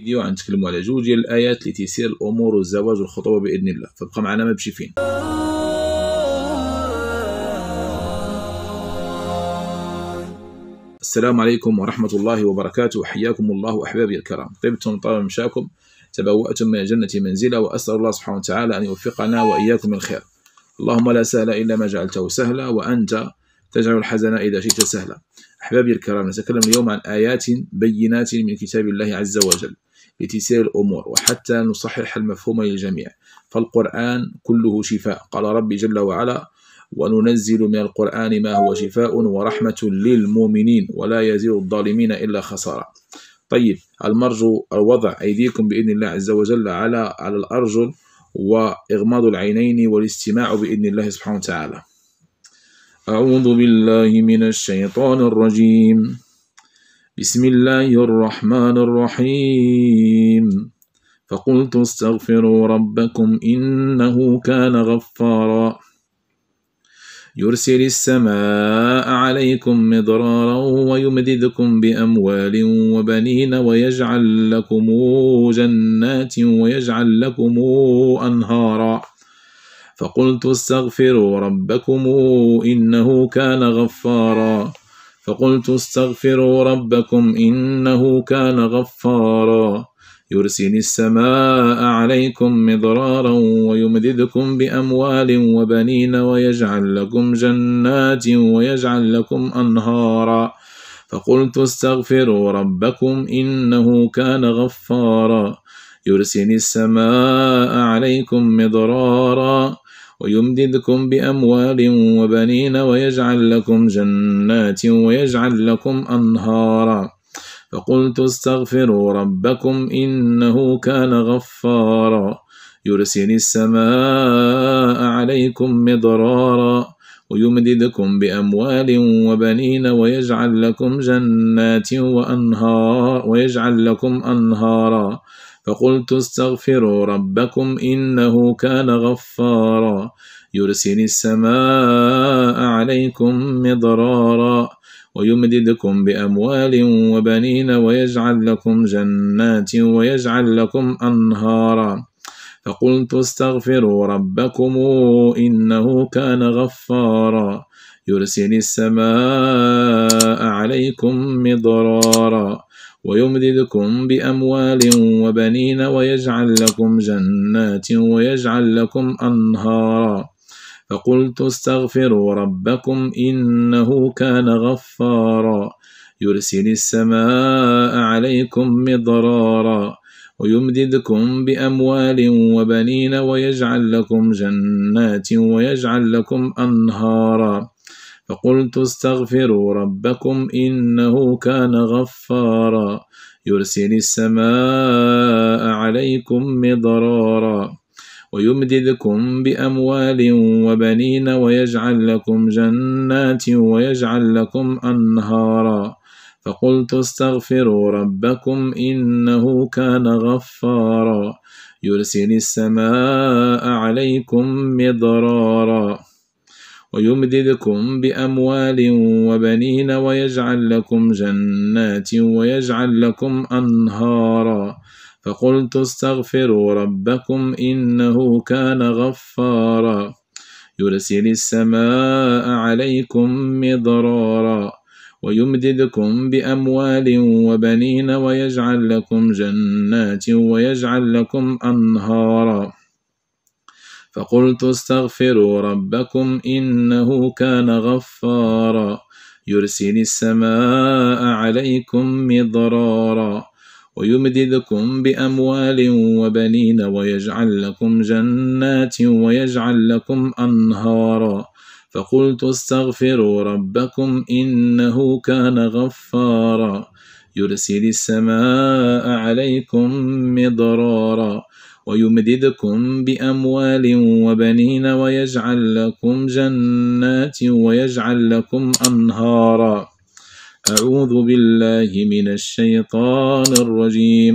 فيديو غنتكلموا على جوج ديال الايات اللي تيسير الامور والزواج والخطوبه باذن الله فبقى معنا ما بشي فين السلام عليكم ورحمة الله وبركاته حياكم الله أحبابي الكرام طبتم طال مشاكم تبوأتم من الجنة منزلا وأسأل الله سبحانه وتعالى أن يوفقنا وإياكم الخير اللهم لا سهل إلا ما جعلته سهلا وأنت تجعل الحزن إذا شئت سهلا أحبابي الكرام نتكلم اليوم عن آيات بينات من كتاب الله عز وجل لتيسير الأمور وحتى نصحح المفهوم للجميع فالقرآن كله شفاء قال ربي جل وعلا وننزل من القرآن ما هو شفاء ورحمة للمؤمنين ولا يزيد الظالمين إلا خسارة طيب المرجو وضع أيديكم بإذن الله عز وجل على على الأرجل وإغماض العينين والاستماع بإذن الله سبحانه وتعالى أعوذ بالله من الشيطان الرجيم بسم الله الرحمن الرحيم فقلت استغفروا ربكم إنه كان غفارا يرسل السماء عليكم مضرارا ويمددكم بأموال وبنين ويجعل لكم جنات ويجعل لكم أنهارا فقلت استغفروا ربكم إنه كان غفارا فقلت استغفروا ربكم إنه كان غفارا يرسل السماء عليكم مضرارا ويمددكم بأموال وبنين ويجعل لكم جنات ويجعل لكم أنهارا فقلت استغفروا ربكم إنه كان غفارا يرسل السماء عليكم مضرارا ويمددكم بأموال وبنين ويجعل لكم جنات ويجعل لكم أنهارا فقلت استغفروا ربكم إنه كان غفارا يرسل السماء عليكم مضرارا ويمددكم بأموال وبنين ويجعل لكم جنات وأنهار ويجعل لكم أنهارا فقلت استغفروا ربكم إنه كان غفارا يرسل السماء عليكم مضرارا ويمددكم بأموال وبنين ويجعل لكم جنات ويجعل لكم أنهارا فقلت استغفروا ربكم إنه كان غفارا يرسل السماء عليكم مضرارا ويمددكم بأموال وبنين ويجعل لكم جنات ويجعل لكم أنهارا فقلت استغفروا ربكم إنه كان غفارا يرسل السماء عليكم مضرارا ويمددكم بأموال وبنين ويجعل لكم جنات ويجعل لكم أنهارا فقلت استغفروا ربكم إنه كان غفارا يرسل السماء عليكم مضرارا ويمددكم بأموال وبنين ويجعل لكم جنات ويجعل لكم أنهارا فقلت استغفروا ربكم إنه كان غفارا يرسل السماء عليكم مضرارا ويمددكم بأموال وبنين ويجعل لكم جنات ويجعل لكم أنهارا فقلت استغفروا ربكم إنه كان غفارا يرسل السماء عليكم مضرارا ويمددكم بأموال وبنين ويجعل لكم جنات ويجعل لكم أنهارا فقلت استغفروا ربكم إنه كان غفارا يرسل السماء عليكم مضرارا ويمددكم بأموال وبنين ويجعل لكم جنات ويجعل لكم أنهارا فقلت استغفروا ربكم إنه كان غفارا يرسل السماء عليكم مضرارا ويمددكم بأموال وبنين ويجعل لكم جنات ويجعل لكم أنهارا أعوذ بالله من الشيطان الرجيم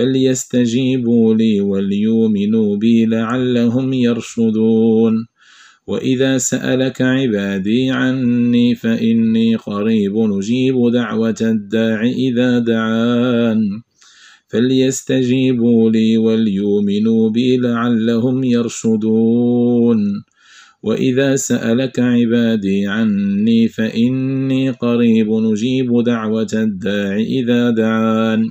فليستجيبوا لي وليؤمنوا بي لعلهم يرشدون واذا سالك عبادي عني فاني قريب اجيب دعوه الداع اذا دعان فليستجيبوا لي وليؤمنوا بي لعلهم يرشدون واذا سالك عبادي عني فاني قريب اجيب دعوه الداع اذا دعان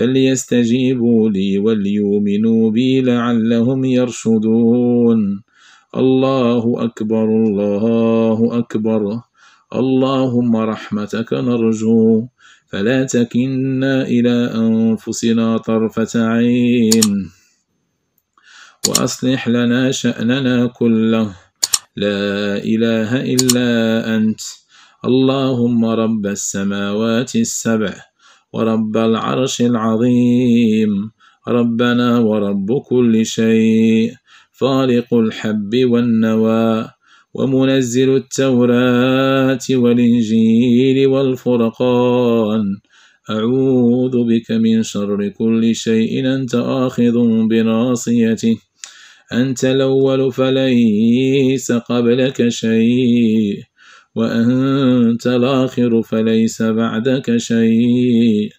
فليستجيبوا لي وليؤمنوا بي لعلهم يرشدون الله أكبر الله أكبر اللهم رحمتك نرجو فلا تكنا إلى أنفسنا طرفة عين وأصلح لنا شأننا كله لا إله إلا أنت اللهم رب السماوات السبع ورب العرش العظيم ربنا ورب كل شيء فارق الحب والنوى ومنزل التوراة والإنجيل والفرقان أعوذ بك من شر كل شيء أنت آخذ بناصيته أنت الأول فليس قبلك شيء وأنت الآخر فليس بعدك شيء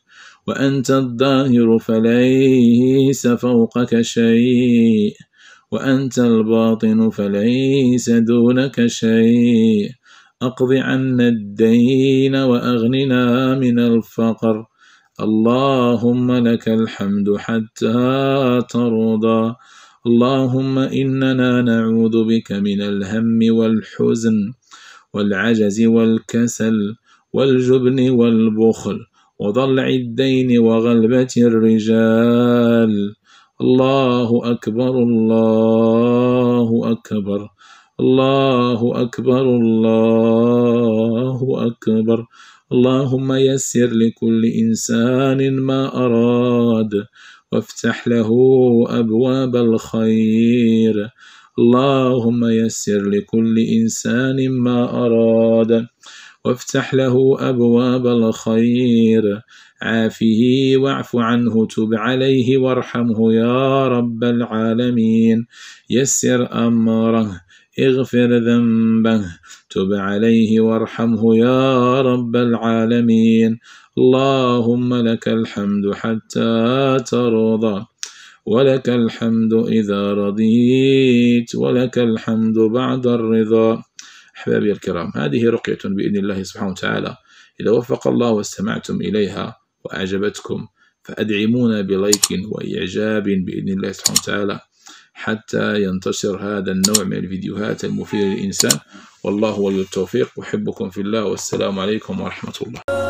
وأنت الظاهر فليس فوقك شيء وأنت الباطن فليس دونك شيء أقض عنا الدين وأغننا من الفقر اللهم لك الحمد حتى ترضى اللهم إننا نعوذ بك من الهم والحزن والعجز والكسل والجبن والبخل وضلع الدين وغلبة الرجال الله أكبر الله أكبر الله أكبر الله أكبر اللهم يسر لكل إنسان ما أراد وافتح له أبواب الخير اللهم يسر لكل إنسان ما أراد وافتح له أبواب الخير عافه واعف عنه تب عليه وارحمه يا رب العالمين يسر أمره اغفر ذنبه تب عليه وارحمه يا رب العالمين اللهم لك الحمد حتى ترضى ولك الحمد إذا رضيت ولك الحمد بعد الرضا أحبابي الكرام هذه رقية بإذن الله سبحانه وتعالى إذا وفق الله واستمعتم إليها وأعجبتكم فأدعمونا بلايك وإعجاب بإذن الله سبحانه وتعالى حتى ينتشر هذا النوع من الفيديوهات المفيدة للإنسان والله ولي التوفيق أحبكم في الله والسلام عليكم ورحمة الله